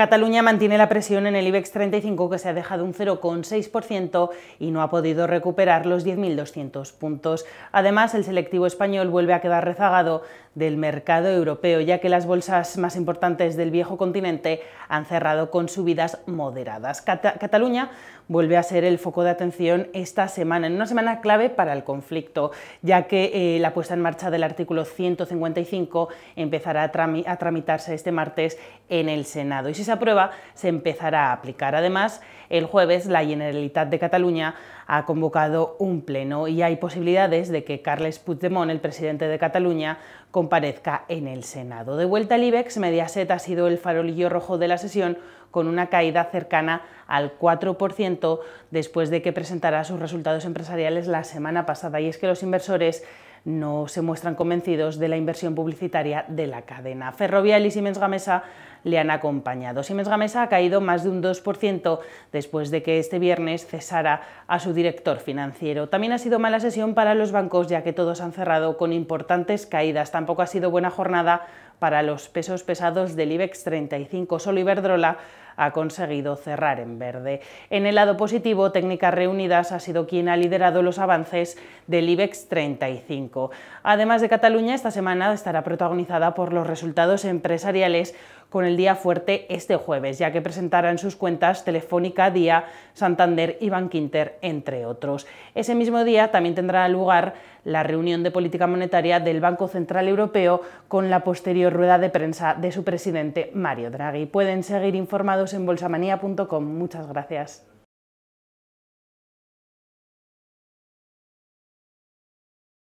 Cataluña mantiene la presión en el IBEX 35 que se ha dejado un 0,6% y no ha podido recuperar los 10.200 puntos. Además, el selectivo español vuelve a quedar rezagado del mercado europeo, ya que las bolsas más importantes del viejo continente han cerrado con subidas moderadas. Cataluña vuelve a ser el foco de atención esta semana, en una semana clave para el conflicto, ya que eh, la puesta en marcha del artículo 155 empezará a, tramitarse este martes en el Senado. Y prueba se empezará a aplicar. Además, el jueves la Generalitat de Cataluña ha convocado un pleno y hay posibilidades de que Carles Puigdemont, el presidente de Cataluña, comparezca en el Senado. De vuelta al IBEX, Mediaset ha sido el farolillo rojo de la sesión con una caída cercana al 4% después de que presentara sus resultados empresariales la semana pasada. Y es que los inversores no se muestran convencidos de la inversión publicitaria de la cadena. Ferrovial y Siemens Gamesa le han acompañado. Siemens Gamesa ha caído más de un 2% después de que este viernes cesara a su director financiero. También ha sido mala sesión para los bancos ya que todos han cerrado con importantes caídas. Tampoco ha sido buena jornada para los pesos pesados del IBEX 35. Solo Iberdrola ha conseguido cerrar en verde. En el lado positivo, Técnicas Reunidas ha sido quien ha liderado los avances del IBEX 35. Además de Cataluña, esta semana estará protagonizada por los resultados empresariales con el día fuerte este jueves, ya que presentarán sus cuentas Telefónica, Día, Santander y Bankinter, entre otros. Ese mismo día también tendrá lugar la reunión de política monetaria del Banco Central Europeo con la posterior rueda de prensa de su presidente Mario Draghi. Pueden seguir informados en bolsamanía.com. Muchas gracias.